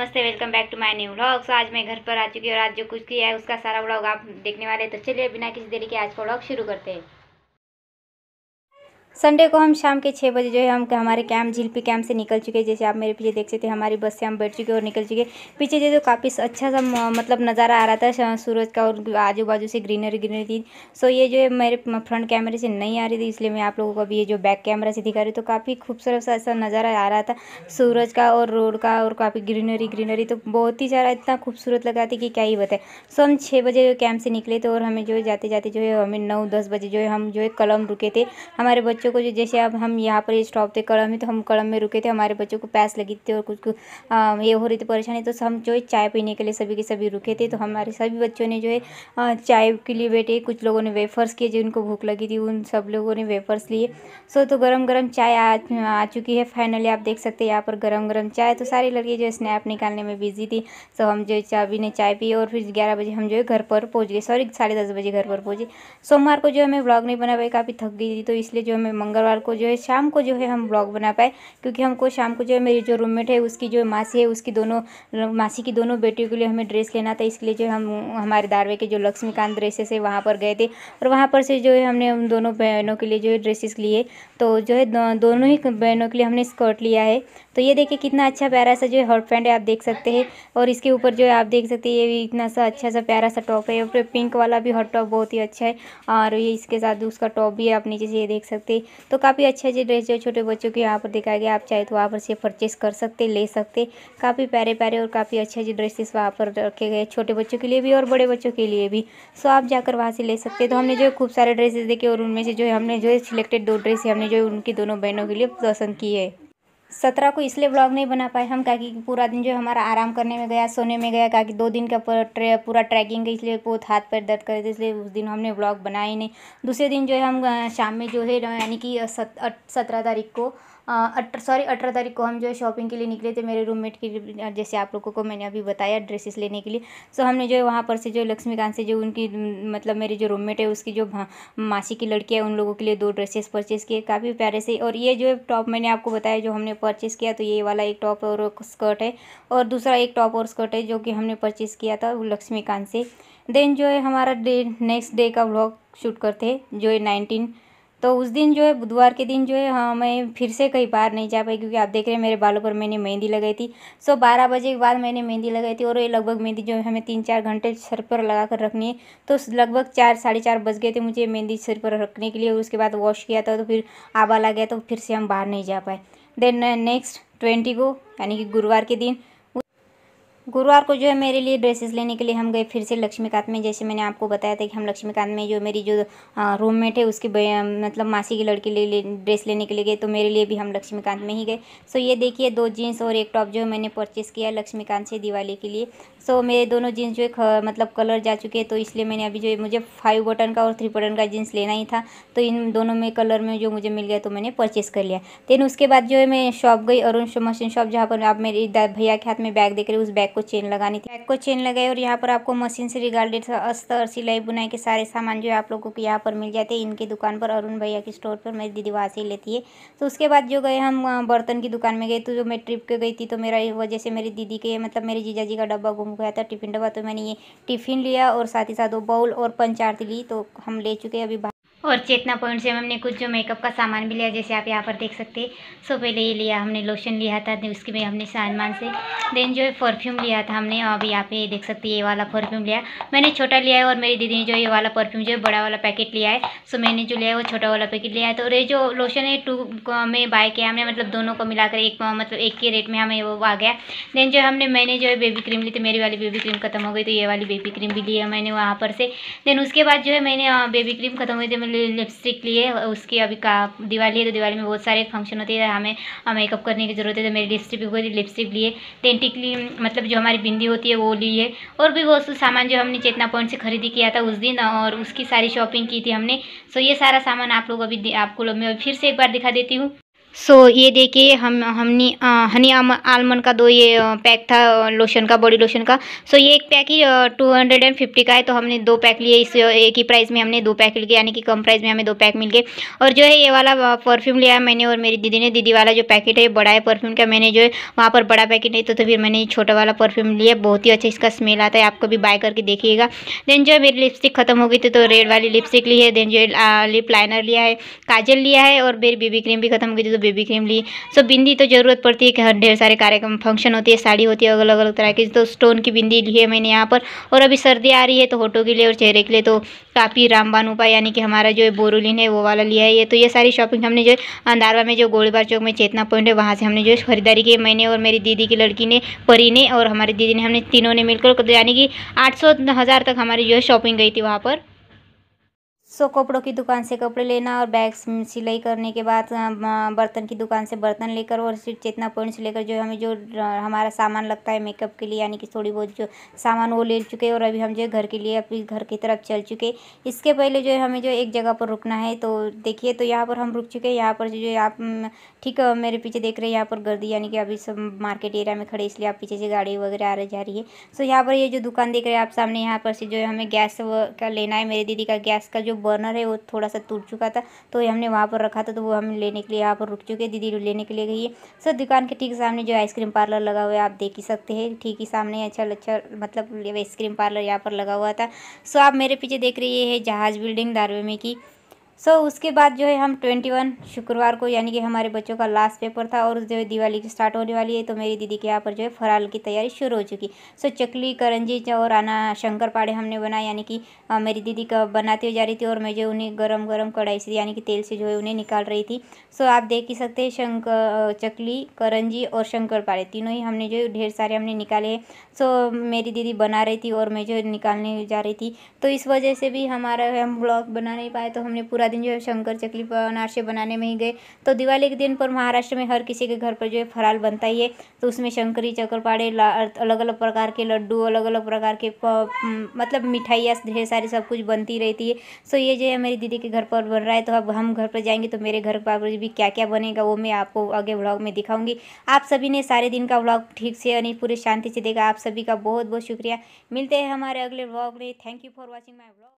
नमस्ते welcome back to my new vlog so आज मैं घर पर आ चुकी हूँ और आज जो कुछ किया है उसका सारा व्लॉग आप देखने वाले तो चलिए बिना किसी देरी के आज का व्लॉग शुरू करते हैं संडे को हम शाम के छः बजे जो है हम हमारे कैम्प झीलपी कैम्प से निकल चुके हैं जैसे आप मेरे पीछे देख सकते हैं हमारी बस से हम बैठ चुके और निकल चुके पीछे जो तो काफ़ी अच्छा सा मतलब नज़ारा आ रहा था सूरज का और आजू बाजू से ग्रीनरी ग्रीनरी थी सो ये जो है मेरे फ्रंट कैमरे से नहीं आ रही थी इसलिए मैं आप लोगों को अभी ये जो बैक कैमरा से दिखा रही तो काफ़ी खूबसूरत सा ऐसा नज़ारा आ रहा था सूरज का और रोड का और काफ़ी ग्रीनरी ग्रीनरी तो बहुत ही सारा इतना खूबसूरत लगा था कि क्या ही बताए सो हम छः बजे कैम्प से निकले थे तो और हमें जो है जाते जाते जो है हमें नौ दस बजे जो है हम जो है कलम रुके थे हमारे बच्चों बच्चों को जो जैसे अब हम यहाँ पर स्टॉप थे कड़म में तो हम कड़म में रुके थे हमारे बच्चों को प्यास लगी थी और कुछ ये हो रही थी परेशानी तो हम जो है चाय पीने के लिए सभी के सभी रुके थे तो हमारे सभी बच्चों ने जो है चाय के लिए बैठे कुछ लोगों ने वेफर्स किए जिनको भूख लगी थी उन सब लोगों ने वेफर्स लिए सो तो गर्म गर्म चाय आ, चुकी है फाइनली आप देख सकते हैं यहाँ पर गर्म गर्म चाय तो सारी लड़की जो है स्नैप निकालने में बिजी थी सो हम जो है चाबी ने चाय पी और फिर ग्यारह बजे हम जो है घर पर पहुँच गए सॉरी साढ़े दस बजे घर पर पहुँचे सोमवार को जो हमें ब्लॉग नहीं बना पाई काफ़ी थक गई थी तो इसलिए जो हमें हमें मंगलवार को जो है शाम को जो है हम ब्लॉग बना पाए क्योंकि हमको शाम को जो है मेरी जो रूममेट है उसकी जो मासी है उसकी दोनों मासी की दोनों बेटियों के लिए हमें ड्रेस लेना था इसके लिए जो हम हमारे दारवे के जो लक्ष्मीकांत ड्रेसेस है वहाँ पर गए थे और वहाँ पर से जो है हमने उन दोनों बहनों के लिए जो है ड्रेसेस लिए तो जो है दोनों ही बहनों के लिए हमने स्कर्ट लिया है तो ये देखिए कितना अच्छा प्यारा सा जो है हॉट पैंट है आप देख सकते हैं और इसके ऊपर जो है आप देख सकते हैं ये भी इतना सा अच्छा सा प्यारा सा टॉप है और पिंक वाला भी हॉट टॉप बहुत ही अच्छा है और ये इसके साथ उसका टॉप भी है आप नीचे से ये देख सकते गई तो काफ़ी अच्छे अच्छे ड्रेस जो छोटे बच्चों के यहाँ पर दिखाया गया आप चाहे तो वहाँ पर से परचेस कर सकते ले सकते काफ़ी प्यारे प्यारे और काफ़ी अच्छे अच्छे ड्रेसेस वहाँ पर रखे गए छोटे बच्चों के लिए भी और बड़े बच्चों के लिए भी सो आप जाकर वहाँ से ले सकते तो हमने जो खूब सारे ड्रेसेस देखे और उनमें से जो है हमने जो है सिलेक्टेड दो ड्रेस हमने जो है उनकी दोनों बहनों के लिए पसंद की है सत्रह को इसलिए ब्लॉग नहीं बना पाए हम क्या कि पूरा दिन जो हमारा आराम करने में गया सोने में गया क्या कि दो दिन का पूरा ट्रैकिंग है इसलिए बहुत हाथ पैर दर्द करे थे इसलिए उस दिन हमने ब्लॉग बनाया ही नहीं दूसरे दिन जो है हम शाम में जो है यानी कि सत्रह तारीख को अठारह सॉरी अठारह तारीख को हम जो है शॉपिंग के लिए निकले थे मेरे रूममेट की जैसे आप लोगों को मैंने अभी बताया ड्रेसेस लेने के लिए सो हमने जो है वहाँ पर से जो लक्ष्मीकांत से जो उनकी मतलब मेरे जो रूममेट है उसकी जो मासी की लड़की है उन लोगों के लिए दो ड्रेसेस परचेज़ किए काफ़ी प्यारे से और ये जो है टॉप मैंने आपको बताया जो हमने परचेज़ किया तो ये वाला एक टॉप और स्कर्ट है और दूसरा एक टॉप और स्कर्ट है जो कि हमने परचेज़ किया था लक्ष्मीकांत से देन जो है हमारा डे नेक्स्ट डे का ब्लॉग शूट करते हैं जो है नाइनटीन तो उस दिन जो है बुधवार के दिन जो है हमें हाँ, फिर से कहीं बाहर नहीं जा पाई क्योंकि आप देख रहे हैं मेरे बालों पर मैंने मेहंदी लगाई थी सो बारह बजे के बाद मैंने मेहंदी लगाई थी और ये लगभग मेहंदी जो है हमें तीन चार घंटे सर पर लगा कर रखनी है तो लगभग चार साढ़े चार बज गए थे मुझे मेहंदी सर पर रखने के लिए उसके बाद वॉश किया था तो फिर आबा लग गया तो फिर से हम बाहर नहीं जा पाए देन नेक्स्ट ट्वेंटी को यानी कि गुरुवार के दिन गुरुवार को जो है मेरे लिए ड्रेसेस लेने के लिए हम गए फिर से लक्ष्मीकांत में जैसे मैंने आपको बताया था कि हम लक्ष्मीकांत में जो मेरी जो रूममेट है उसकी मतलब मासी की लड़की ले, ले ड्रेस लेने के लिए गए तो मेरे लिए भी हम लक्ष्मीकांत में ही गए सो ये देखिए दो जीन्स और एक टॉप जो है मैंने परचेस किया लक्ष्मीकांत से दिवाली के लिए सो मेरे दोनों जीन्स जो है मतलब कलर जा चुके हैं तो इसलिए मैंने अभी जो है मुझे फाइव बटन का और थ्री बटन का जीन्स लेना ही था तो इन दोनों में कलर में जो मुझे मिल गया तो मैंने परचेस कर लिया देन उसके बाद जो है मैं शॉप गई अरुण मशीन शॉप जहाँ पर आप मेरे भैया के हाथ में बैग देख रहे उस बैग को आपको चेन लगानी थी बैक को चेन लगाई और यहाँ पर आपको मशीन से रिगार्डेड अस्तर सिलाई बुनाई के सारे सामान जो है आप लोगों को यहाँ पर मिल जाते हैं इनकी दुकान पर अरुण भैया की स्टोर पर मेरी दीदी वहाँ से लेती है तो उसके बाद जो गए हम बर्तन की दुकान में गए तो जो मैं ट्रिप के गई थी तो मेरा वजह से मेरी दीदी के मतलब मेरे जीजा जी का डब्बा गुम गया था टिफिन डब्बा तो मैंने ये टिफ़िन लिया और साथ ही साथ वो बाउल और पंचारती ली तो हम ले चुके अभी और चेतना पॉइंट से हमने कुछ जो मेकअप का सामान भी लिया जैसे आप यहाँ पर देख सकते हैं सो पहले ये लिया हमने लोशन लिया था उसके भी हमने सामान से देन जो है परफ्यूम लिया था हमने अभी यहाँ पे देख सकते हैं ये वाला परफ्यूम लिया मैंने छोटा लिया है और मेरी दीदी ने जो ये वाला परफ्यूम जो है बड़ा वाला पैकेट लिया है सो मैंने जो लिया है वो छोटा वाला पैकेट लिया है तो ये जो लोशन है टू में बाय किया हमने मतलब दोनों को मिलाकर एक मतलब एक के रेट में हमें वो आ गया देन जो हमने मैंने जो है बेबी क्रीम ली तो मेरी वाली बेबी क्रीम खत्म हो गई तो ये वाली बेबी क्रीम भी ली है मैंने वहाँ पर से देन उसके बाद जो है मैंने बेबी क्रीम खत्म हुई थी मतलब लिपस्टिक लिए उसकी अभी का दिवाली है तो दिवाली में बहुत सारे फंक्शन होते हैं हमें मेकअप करने की ज़रूरत है तो मेरी लिपस्टिक हुई लिपस्टिक लिए टेंटिक लिए मतलब जो हमारी बिंदी होती है वो ली है और भी बहुत सामान जो हमने चेतना पॉइंट से खरीदी किया था उस दिन और उसकी सारी शॉपिंग की थी हमने सो ये सारा सामान आप लोग अभी आपको लोग मैं फिर से एक बार दिखा देती हूँ सो so, ये देखिए हम हमने हनी आलमंड का दो ये पैक था लोशन का बॉडी लोशन का सो so, ये एक पैक ही टू हंड्रेड एंड फिफ्टी का है तो हमने दो पैक लिए इस एक ही प्राइस में हमने दो पैक लिए यानी कि कम प्राइस में हमें दो पैक मिल गए और जो है ये वाला परफ्यूम लिया है मैंने और मेरी दीदी ने दीदी वाला जो पैकेट है बड़ा है परफ्यूम का मैंने जो है वहाँ पर बड़ा पैकेट नहीं तो, तो फिर मैंने छोटा वाला परफ्यूम लिया बहुत ही अच्छा इसका स्मेल आता है आपको भी बाय करके देखिएगा देन जो है मेरी लिपस्टिक खत्म हो गई थी तो रेड वाली लिपस्टिक ली है देन जो है लिप लाइनर लिया है काजल लिया है और मेरी बेबी क्रीम भी खत्म हो गई थी तो बेबी क्रीम ली सो बिंदी तो ज़रूरत पड़ती है कि ढेर सारे कार्यक्रम फंक्शन होती है साड़ी होती है अलग अलग तरह की तो स्टोन की बिंदी ली है मैंने यहाँ पर और अभी सर्दी आ रही है तो होटों के लिए और चेहरे के लिए तो काफ़ी रामबान उपाय यानी कि हमारा जो है बोरोलिन है वो वाला लिया है ये तो ये सारी शॉपिंग हमने जो है अंदारवा में जो गोलीबार चौक में चेतना पॉइंट है वहाँ से हमने जो है खरीदारी की मैंने और मेरी दीदी की लड़की ने परी ने और हमारी दीदी ने हमने तीनों ने मिलकर यानी कि आठ सौ हज़ार तक हमारी जो है शॉपिंग गई थी वहाँ पर सो कपड़ों की दुकान से कपड़े लेना और बैग सिलाई करने के बाद बर्तन की दुकान से बर्तन लेकर और सिर्फ चेतना पॉइंट्स लेकर जो हमें जो हमारा सामान लगता है मेकअप के लिए यानी कि थोड़ी बहुत जो सामान वो ले चुके और अभी हम जो घर के लिए अपनी घर की तरफ चल चुके इसके पहले जो है हमें जो एक जगह पर रुकना है तो देखिए तो यहाँ पर हम रुक चुके हैं यहाँ पर जो आप ठीक मेरे पीछे देख रहे हैं यहाँ पर गर्दी यानी कि अभी सब मार्केट एरिया में खड़े इसलिए आप पीछे से गाड़ी वगैरह आ रही जा रही है सो यहाँ पर ये जो दुकान देख रहे हैं आप सामने यहाँ पर से जो है हमें गैस का लेना है मेरी दीदी का गैस का जो बर्नर है वो थोड़ा सा टूट चुका था तो हमने वहाँ पर रखा था तो वो हम लेने के लिए यहाँ पर रुक चुके दीदी लेने के लिए गई है सर दुकान के ठीक सामने जो आइसक्रीम पार्लर लगा हुआ है आप देख ही सकते हैं ठीक ही सामने अच्छा अच्छा मतलब आइसक्रीम पार्लर यहाँ पर लगा हुआ था सो आप मेरे पीछे देख रही है जहाज़ बिल्डिंग दारवे में की सो so, उसके बाद जो है हम ट्वेंटी वन शुक्रवार को यानी कि हमारे बच्चों का लास्ट पेपर था और जो दिवाली की स्टार्ट होने वाली है तो मेरी दीदी के यहाँ पर जो है फराल की तैयारी शुरू हो चुकी सो so, चकली करंजी और आना शंकर पाड़े हमने बनाए यानी कि मेरी दीदी का बनाती हुई जा रही थी और मैं जो उन्हें गर्म गर्म कढ़ाई से यानी कि तेल से जो है उन्हें निकाल रही थी सो so, आप देख ही सकते हैं शंकर चकली करंजी और शंकर पाड़े तीनों ही हमने जो है ढेर सारे हमने निकाले हैं सो मेरी दीदी बना रही थी और मैं जो निकालने जा रही थी तो इस वजह से भी हमारा हम ब्लॉग बना नहीं पाए तो हमने पूरा दिन जो है शंकर चकली से बनाने में ही गए तो दिवाली के दिन पर महाराष्ट्र में हर किसी के घर पर जो है फराल बनता ही है तो उसमें शंकरी चक्रपाड़े अलग अलग प्रकार के लड्डू अलग अलग प्रकार के मतलब मिठाइयाँ ढेर सारी सब कुछ बनती रहती है सो तो ये जो है मेरी दीदी के घर पर बन रहा है तो अब हम घर पर जाएंगे तो मेरे घर पर भी क्या क्या बनेगा वो मैं आपको आगे ब्लॉग में दिखाऊंगी आप सभी ने सारे दिन का ब्लॉग ठीक से यानी पूरे शांति से देखा आप सभी का बहुत बहुत शुक्रिया मिलते हैं हमारे अगले ब्लॉग में thank you for watching my blog